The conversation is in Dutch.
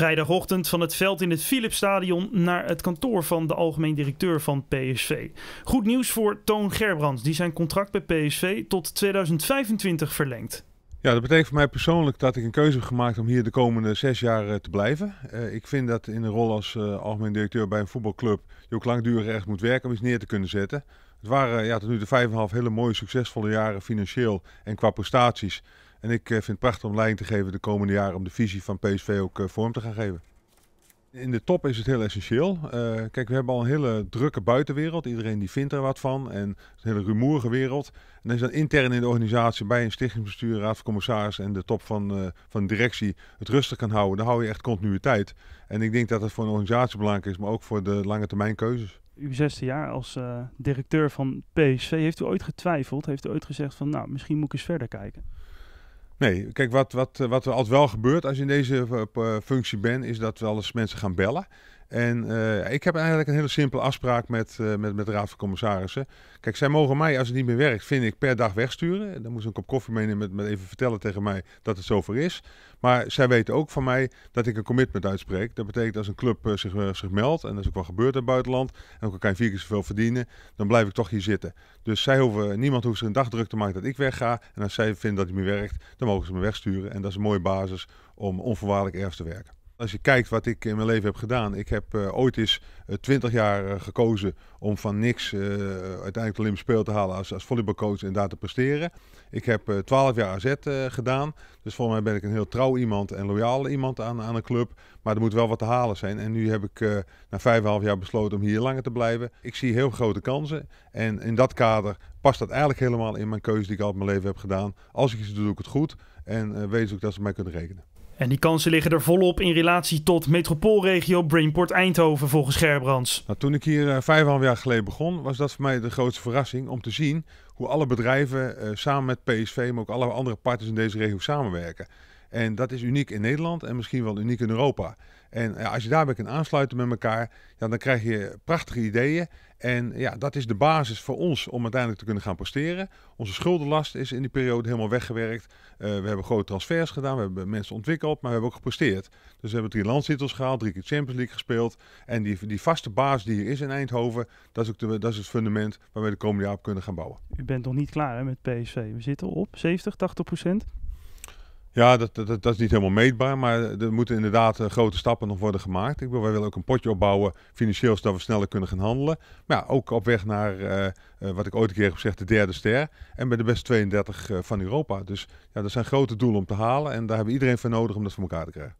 Vrijdagochtend van het veld in het Philipsstadion naar het kantoor van de algemeen directeur van PSV. Goed nieuws voor Toon Gerbrands, die zijn contract bij PSV tot 2025 verlengt. Ja, dat betekent voor mij persoonlijk dat ik een keuze heb gemaakt om hier de komende zes jaar eh, te blijven. Eh, ik vind dat in een rol als eh, algemeen directeur bij een voetbalclub je ook langdurig echt moet werken om iets neer te kunnen zetten. Het waren ja, tot nu de vijf en half hele mooie, succesvolle jaren financieel en qua prestaties. En ik eh, vind het prachtig om leiding te geven de komende jaren om de visie van PSV ook eh, vorm te gaan geven. In de top is het heel essentieel. Eh, kijk, we hebben al een hele drukke buitenwereld. Iedereen die vindt er wat van. En een hele rumoerige wereld. En als je dan intern in de organisatie bij een stichtingsbestuur, raad van commissaris en de top van, uh, van directie het rustig kan houden, dan hou je echt continuïteit. En ik denk dat dat voor een organisatie belangrijk is, maar ook voor de lange termijn keuzes. Uw zesde jaar als directeur van PSV, heeft u ooit getwijfeld? Heeft u ooit gezegd van, nou, misschien moet ik eens verder kijken? Nee, kijk, wat, wat, wat er altijd wel gebeurt als je in deze eh, eh, functie bent, is dat wel eens mensen gaan bellen. En eh, ik heb eigenlijk een hele simpele afspraak met, eh, met, met de Raad van Commissarissen. Kijk, zij mogen mij, als het niet meer werkt, vind ik per dag wegsturen. Dan moeten ze een kop koffie meenemen met, met even vertellen tegen mij dat het zover is. Maar zij weten ook van mij dat ik een commitment uitspreek. Dat betekent als een club eh, zich, zich meldt, en dat is ook wel gebeurd in het buitenland, en ook al kan je vier keer zoveel verdienen, dan blijf ik toch hier zitten. Dus zij hoeven, niemand hoeft zich een dag druk te maken dat ik wegga. En als zij vinden dat het niet meer werkt, dan mogen ze me wegsturen. En dat is een mooie basis om onvoorwaardelijk ergens te werken. Als je kijkt wat ik in mijn leven heb gedaan. Ik heb uh, ooit eens 20 eh, jaar eh, gekozen om van niks uiteindelijk de Olympische speel te halen als, als volleybalcoach en daar te presteren. Ik heb 12 jaar AZ gedaan. Dus volgens mij ben ik een heel trouw iemand en loyaal iemand aan, aan een club. Maar er moet wel wat te halen zijn. En nu heb ik na 5,5 jaar besloten om hier langer te blijven. Ik zie heel grote kansen. En in dat kader past dat eigenlijk helemaal in mijn keuze die ik al mijn leven heb gedaan. Als ik iets doe, doe ik het goed. En ze ook dat ze mij kunnen rekenen. En die kansen liggen er volop in relatie tot metropoolregio Brainport Eindhoven volgens Gerbrands. Nou, toen ik hier eh, vijf en jaar geleden begon, was dat voor mij de grootste verrassing om te zien hoe alle bedrijven eh, samen met PSV, maar ook alle andere partners in deze regio samenwerken. En dat is uniek in Nederland en misschien wel uniek in Europa. En ja, als je daarbij kan aansluiten met elkaar, ja, dan krijg je prachtige ideeën. En ja, dat is de basis voor ons om uiteindelijk te kunnen gaan presteren. Onze schuldenlast is in die periode helemaal weggewerkt. Eh, we hebben grote transfers gedaan, we hebben mensen ontwikkeld, maar we hebben ook gepresteerd. Dus we hebben drie landstitels gehaald, drie keer Champions League gespeeld. En die, die vaste baas die er is in Eindhoven, dat is, ook de, dat is het fundament waar we de komende jaar op kunnen gaan bouwen. U bent nog niet klaar hè, met PSV. We zitten op 70, 80 procent. Ja, dat, dat, dat is niet helemaal meetbaar, maar er moeten inderdaad eh, grote stappen nog worden gemaakt. Ik bedoel, wij willen ook een potje opbouwen financieel, zodat we sneller kunnen gaan handelen. Maar ja, ook op weg naar, eh, eh, wat ik ooit een keer heb gezegd, de derde ster. En bij de beste 32 van Europa. Dus ja, dat zijn grote doelen om te halen en daar hebben we iedereen voor nodig om dat voor elkaar te krijgen.